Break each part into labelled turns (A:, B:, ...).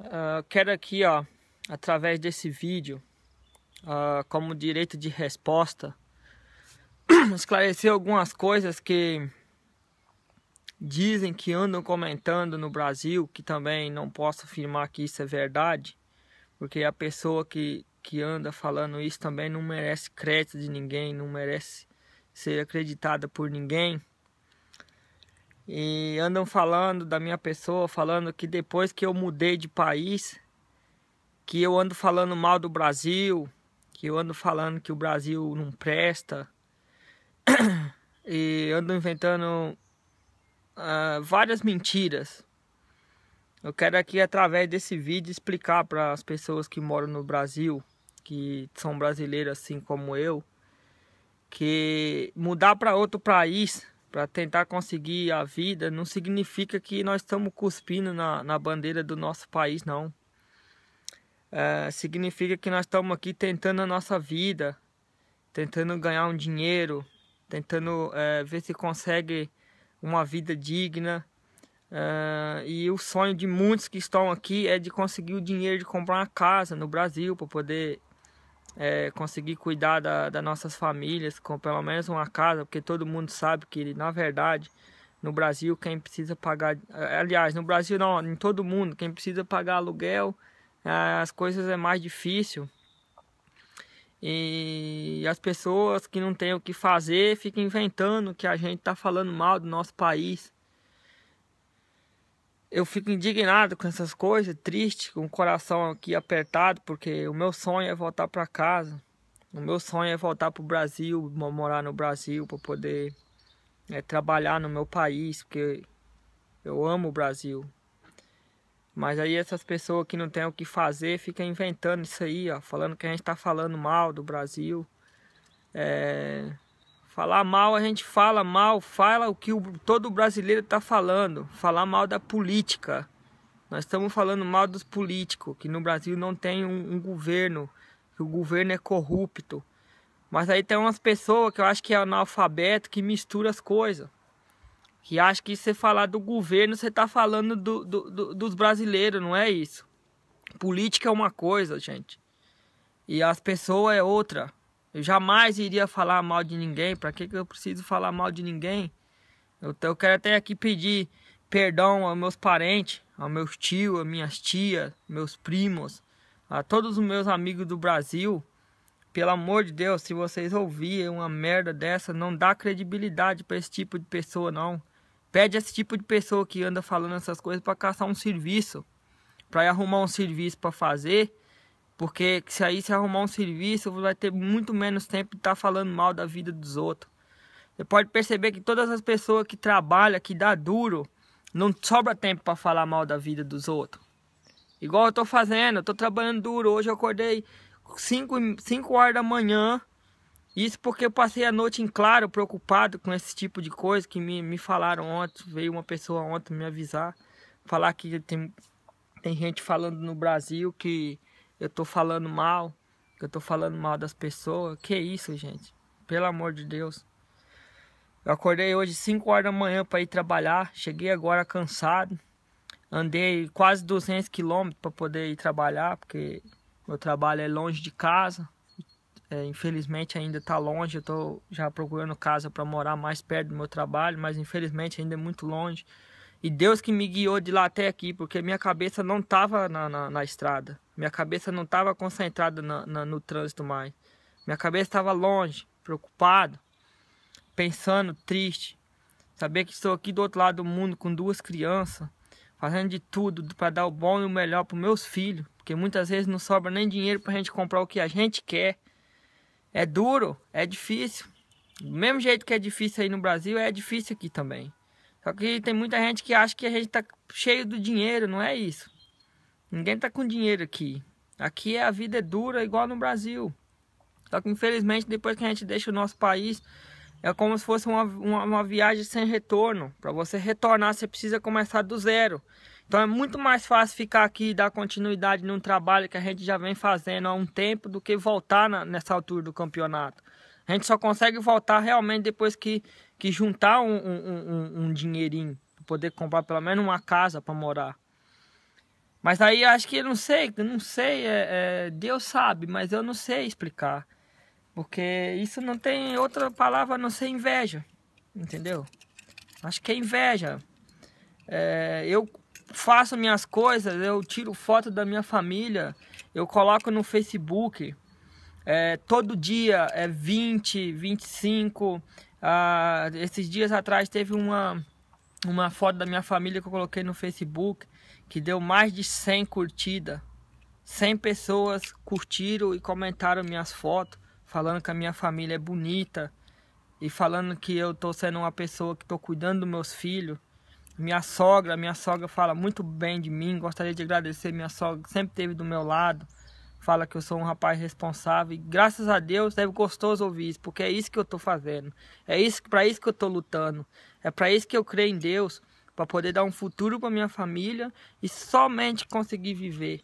A: Uh, quero aqui, ó, através desse vídeo, uh, como direito de resposta, esclarecer algumas coisas que dizem que andam comentando no Brasil, que também não posso afirmar que isso é verdade, porque a pessoa que, que anda falando isso também não merece crédito de ninguém, não merece ser acreditada por ninguém. E andam falando da minha pessoa, falando que depois que eu mudei de país, que eu ando falando mal do Brasil, que eu ando falando que o Brasil não presta. E ando inventando uh, várias mentiras. Eu quero aqui, através desse vídeo, explicar para as pessoas que moram no Brasil, que são brasileiras assim como eu, que mudar para outro país para tentar conseguir a vida, não significa que nós estamos cuspindo na, na bandeira do nosso país, não. É, significa que nós estamos aqui tentando a nossa vida, tentando ganhar um dinheiro, tentando é, ver se consegue uma vida digna. É, e o sonho de muitos que estão aqui é de conseguir o dinheiro de comprar uma casa no Brasil para poder é, conseguir cuidar das da nossas famílias com pelo menos uma casa, porque todo mundo sabe que, na verdade, no Brasil, quem precisa pagar. Eh, aliás, no Brasil não, em todo mundo, quem precisa pagar aluguel, eh, as coisas é mais difícil. E as pessoas que não têm o que fazer ficam inventando que a gente está falando mal do nosso país eu fico indignado com essas coisas, triste, com o coração aqui apertado, porque o meu sonho é voltar para casa. O meu sonho é voltar para o Brasil, morar no Brasil, para poder é, trabalhar no meu país, porque eu amo o Brasil. Mas aí essas pessoas que não têm o que fazer ficam inventando isso aí, ó, falando que a gente está falando mal do Brasil. É, Falar mal, a gente fala mal, fala o que o, todo brasileiro está falando. Falar mal da política. Nós estamos falando mal dos políticos, que no Brasil não tem um, um governo, que o governo é corrupto. Mas aí tem umas pessoas que eu acho que é analfabeto, que mistura as coisas. Que acha que você falar do governo, você está falando do, do, do, dos brasileiros, não é isso. Política é uma coisa, gente. E as pessoas é outra. Eu jamais iria falar mal de ninguém. Para que, que eu preciso falar mal de ninguém? Eu, eu quero até aqui pedir perdão aos meus parentes, aos meus tios, às minhas tias, meus primos, a todos os meus amigos do Brasil. Pelo amor de Deus, se vocês ouvirem uma merda dessa, não dá credibilidade para esse tipo de pessoa, não. Pede esse tipo de pessoa que anda falando essas coisas para caçar um serviço, para arrumar um serviço para fazer porque se aí se arrumar um serviço, vai ter muito menos tempo de estar tá falando mal da vida dos outros. Você pode perceber que todas as pessoas que trabalham, que dá duro, não sobra tempo para falar mal da vida dos outros. Igual eu tô fazendo, eu tô trabalhando duro. Hoje eu acordei 5, 5 horas da manhã. Isso porque eu passei a noite em claro, preocupado com esse tipo de coisa que me, me falaram ontem. Veio uma pessoa ontem me avisar, falar que tem, tem gente falando no Brasil que eu tô falando mal, que eu tô falando mal das pessoas. Que isso, gente? Pelo amor de Deus. Eu acordei hoje 5 horas da manhã para ir trabalhar, cheguei agora cansado. Andei quase 200 quilômetros para poder ir trabalhar, porque meu trabalho é longe de casa. É, infelizmente ainda está longe, eu estou já procurando casa para morar mais perto do meu trabalho, mas infelizmente ainda é muito longe. E Deus que me guiou de lá até aqui, porque minha cabeça não estava na, na, na, estrada. Minha cabeça não estava concentrada na, na, no trânsito mais. Minha cabeça estava longe, preocupado, pensando, triste. Saber que estou aqui do outro lado do mundo com duas crianças, fazendo de tudo para dar o bom e o melhor para meus filhos, porque muitas vezes não sobra nem dinheiro para a gente comprar o que a gente quer. É duro, é difícil. Do mesmo jeito que é difícil aí no Brasil, é difícil aqui também. Só que tem muita gente que acha que a gente tá cheio do dinheiro, não é isso. Ninguém tá com dinheiro aqui. Aqui é a vida é dura, igual no Brasil. Só que infelizmente depois que a gente deixa o nosso país, é como se fosse uma, uma, uma viagem sem retorno. Para você retornar, você precisa começar do zero. Então é muito mais fácil ficar aqui e dar continuidade num trabalho que a gente já vem fazendo há um tempo do que voltar na, nessa altura do campeonato. A gente só consegue voltar realmente depois que, que juntar um, um, um, um dinheirinho para poder comprar pelo menos uma casa para morar. Mas aí acho que não sei, não sei, é, é, Deus sabe, mas eu não sei explicar. Porque isso não tem outra palavra a não ser inveja, entendeu? Acho que é inveja. É, eu faço minhas coisas, eu tiro foto da minha família, eu coloco no Facebook, é, todo dia é 20, 25. Ah, esses dias atrás teve uma, uma foto da minha família que eu coloquei no Facebook que deu mais de 100 curtidas. 100 pessoas curtiram e comentaram minhas fotos, falando que a minha família é bonita e falando que eu tô sendo uma pessoa que tô cuidando dos meus filhos. Minha sogra, minha sogra fala muito bem de mim, gostaria de agradecer minha sogra, sempre esteve do meu lado fala que eu sou um rapaz responsável. E graças a Deus é gostoso ouvir isso, porque é isso que eu estou fazendo. É isso para isso que eu estou lutando. É para isso que eu creio em Deus, para poder dar um futuro para minha família e somente conseguir viver.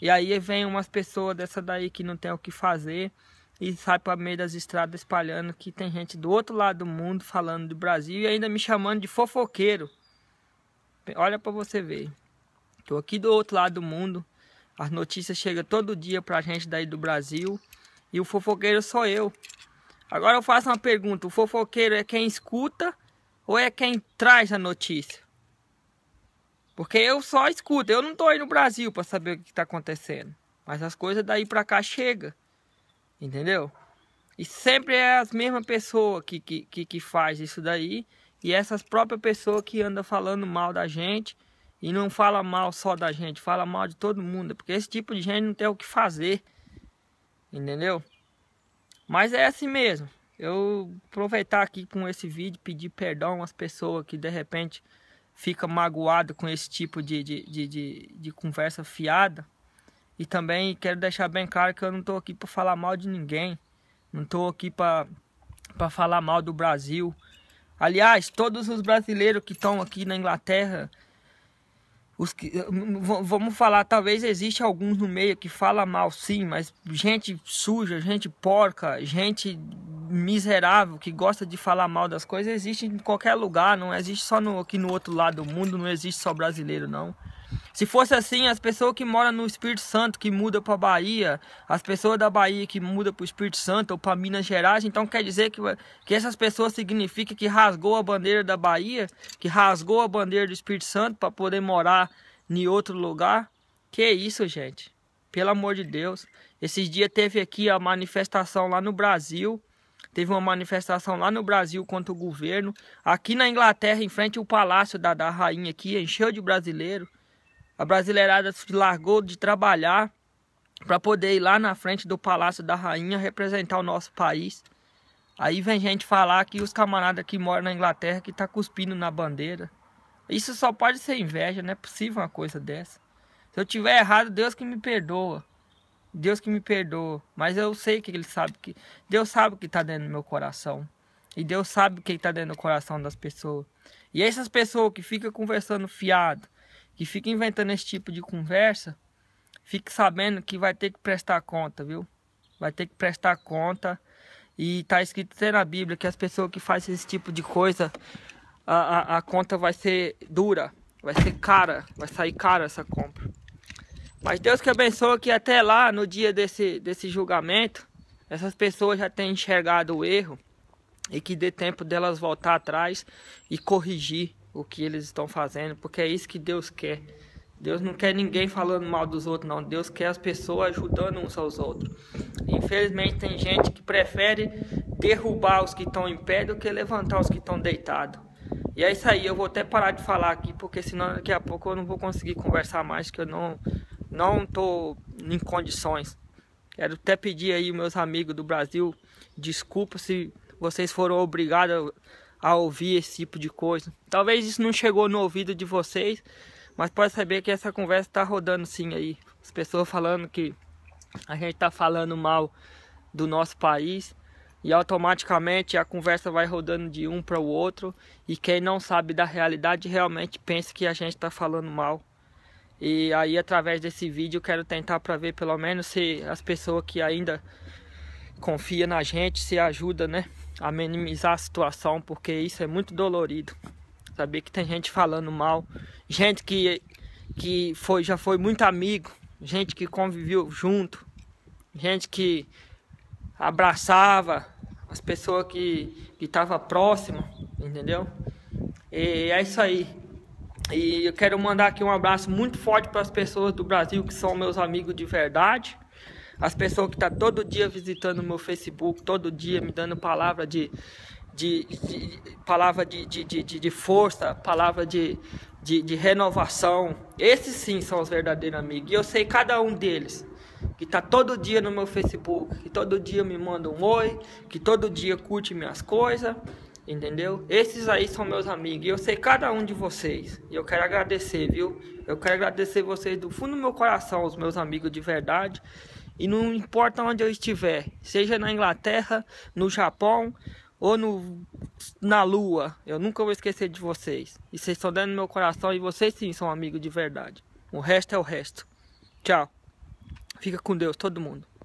A: E aí vem umas pessoas dessa daí que não tem o que fazer e sai para meio das estradas espalhando que tem gente do outro lado do mundo falando do Brasil e ainda me chamando de fofoqueiro. Olha para você ver. Tô aqui do outro lado do mundo, as notícias chegam todo dia pra gente daí do Brasil. E o fofoqueiro sou eu. Agora eu faço uma pergunta: o fofoqueiro é quem escuta ou é quem traz a notícia? Porque eu só escuto, eu não tô aí no Brasil para saber o que está acontecendo. Mas as coisas daí para cá chega. Entendeu? E sempre é as mesmas pessoas que, que, que, que faz isso daí. E essas próprias pessoas que andam falando mal da gente e não fala mal só da gente, fala mal de todo mundo, porque esse tipo de gente não tem o que fazer. Entendeu? Mas é assim mesmo. Eu aproveitar aqui com esse vídeo, pedir perdão às pessoas que de repente fica magoado com esse tipo de, de, de, de, de conversa fiada. E também quero deixar bem claro que eu não estou aqui para falar mal de ninguém. Não estou aqui para falar mal do Brasil. Aliás, todos os brasileiros que estão aqui na Inglaterra os que, eh, vamos falar, talvez existe alguns no meio que fala mal, sim, mas gente suja, gente porca, gente miserável que gosta de falar mal das coisas existe em qualquer lugar, não existe só no, aqui no outro lado do mundo, não existe só brasileiro, não. Se fosse assim, as pessoas que moram no Espírito Santo que mudam para Bahia, as pessoas da Bahia que mudam para o Espírito Santo ou para Minas Gerais, então quer dizer que, que essas pessoas significa que rasgou a bandeira da Bahia, que rasgou a bandeira do Espírito Santo para poder morar em outro lugar? Que isso, gente? Pelo amor de Deus. Esses dias teve aqui a manifestação lá no Brasil. Teve uma manifestação lá no Brasil contra o governo. Aqui na Inglaterra, em frente ao palácio da, da rainha aqui, encheu de brasileiro. A brasileirada se largou de trabalhar para poder ir lá na frente do Palácio da Rainha representar o nosso país. Aí vem gente falar que os camaradas que moram na Inglaterra que tá cuspindo na bandeira. Isso só pode ser inveja, não é possível uma coisa dessa. Se eu tiver errado, Deus que me perdoa. Deus que me perdoa. Mas eu sei que ele sabe que. Deus sabe o que está dentro do meu coração. E Deus sabe o que está dentro do coração das pessoas. E essas pessoas que ficam conversando fiado, que fica inventando esse tipo de conversa, fique sabendo que vai ter que prestar conta, viu? Vai ter que prestar conta. E tá escrito até na Bíblia que as pessoas que fazem esse tipo de coisa, a, a, a conta vai ser dura, vai ser cara, vai sair cara essa compra. Mas Deus que abençoe que até lá, no dia desse, desse julgamento, essas pessoas já tenham enxergado o erro e que dê tempo delas voltar atrás e corrigir o que eles estão fazendo, porque é isso que Deus quer. Deus não quer ninguém falando mal dos outros, não. Deus quer as pessoas ajudando uns aos outros. Infelizmente, tem gente que prefere derrubar os que estão em pé do que levantar os que estão deitados. E é isso aí, eu vou até parar de falar aqui, porque senão daqui a pouco eu não vou conseguir conversar mais, que eu não não estou em condições. Quero até pedir aí meus amigos do Brasil, desculpa se vocês foram obrigados a ouvir esse tipo de coisa. Talvez isso não chegou no ouvido de vocês, mas pode saber que essa conversa está rodando sim aí. As pessoas falando que a gente está falando mal do nosso país e automaticamente a conversa vai rodando de um para o outro e quem não sabe da realidade realmente pensa que a gente está falando mal. E aí através desse vídeo quero tentar para ver pelo menos se as pessoas que ainda confia na gente se ajuda, né? a minimizar a situação, porque isso é muito dolorido. Saber que tem gente falando mal, gente que, que foi, já foi muito amigo, gente que conviveu junto, gente que abraçava as pessoas que estavam próxima, entendeu? E é isso aí. E eu quero mandar aqui um abraço muito forte para as pessoas do Brasil que são meus amigos de verdade as pessoas que estão tá todo dia visitando o meu Facebook, todo dia me dando palavra de, de, de, palavra de, de, de, de força, palavra de, de, de, renovação. Esses sim são os verdadeiros amigos. E eu sei cada um deles. Que tá todo dia no meu Facebook, que todo dia me manda um oi, que todo dia curte minhas coisas, entendeu? Esses aí são meus amigos. E eu sei cada um de vocês. E eu quero agradecer, viu? Eu quero agradecer vocês do fundo do meu coração, os meus amigos de verdade. E não importa onde eu estiver, seja na Inglaterra, no Japão ou no, na Lua, eu nunca vou esquecer de vocês. E vocês estão dentro do meu coração e vocês sim são amigos de verdade. O resto é o resto. Tchau. Fica com Deus, todo mundo.